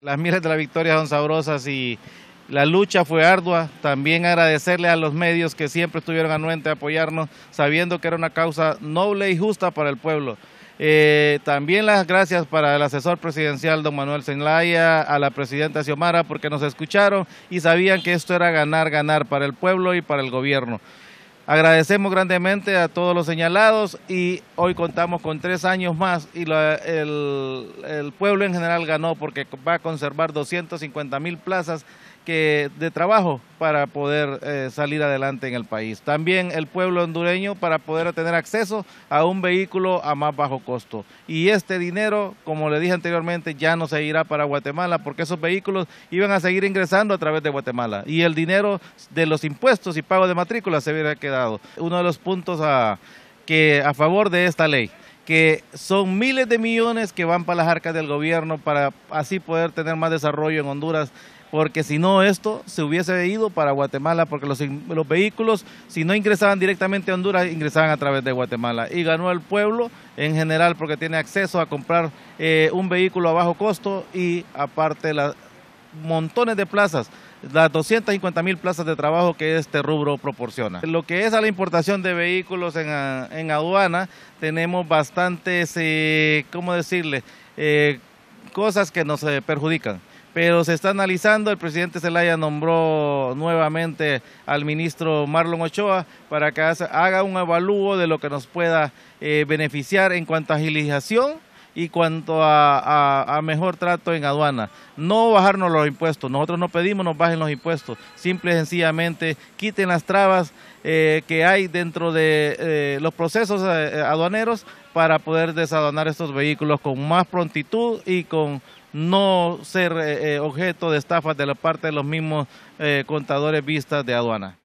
Las miles de la victoria son sabrosas y la lucha fue ardua. También agradecerle a los medios que siempre estuvieron anuentes a apoyarnos, sabiendo que era una causa noble y justa para el pueblo. Eh, también las gracias para el asesor presidencial don Manuel Zenlaya, a la presidenta Xiomara, porque nos escucharon y sabían que esto era ganar, ganar para el pueblo y para el gobierno. Agradecemos grandemente a todos los señalados y hoy contamos con tres años más y el, pueblo en general ganó porque va a conservar 250 mil plazas de trabajo para poder eh, salir adelante en el país. También el pueblo hondureño para poder tener acceso a un vehículo a más bajo costo. Y este dinero, como le dije anteriormente, ya no se irá para Guatemala porque esos vehículos iban a seguir ingresando a través de Guatemala. Y el dinero de los impuestos y pago de matrícula se hubiera quedado uno de los puntos a, que, a favor de esta ley que son miles de millones que van para las arcas del gobierno para así poder tener más desarrollo en Honduras, porque si no esto se hubiese ido para Guatemala, porque los, vehículos, si no ingresaban directamente a Honduras, ingresaban a través de Guatemala. Y ganó el pueblo en general porque tiene acceso a comprar eh, un vehículo a bajo costo y aparte la, montones de plazas, las 250 mil plazas de trabajo que este rubro proporciona. Lo que es a la importación de vehículos en, aduana, tenemos bastantes, eh, ¿cómo decirle?, eh, cosas que nos eh, perjudican. Pero se está analizando, el presidente Zelaya nombró nuevamente al ministro Marlon Ochoa para que haga un avalúo de lo que nos pueda beneficiar en cuanto a agilización y cuanto a, mejor trato en aduana. No bajarnos los impuestos, nosotros no pedimos nos bajen los impuestos, simple y sencillamente quiten las trabas eh, que hay dentro de eh, los procesos eh, aduaneros para poder desaduanar estos vehículos con más prontitud y con no ser objeto de estafas de la parte de los mismos contadores vistas de aduana.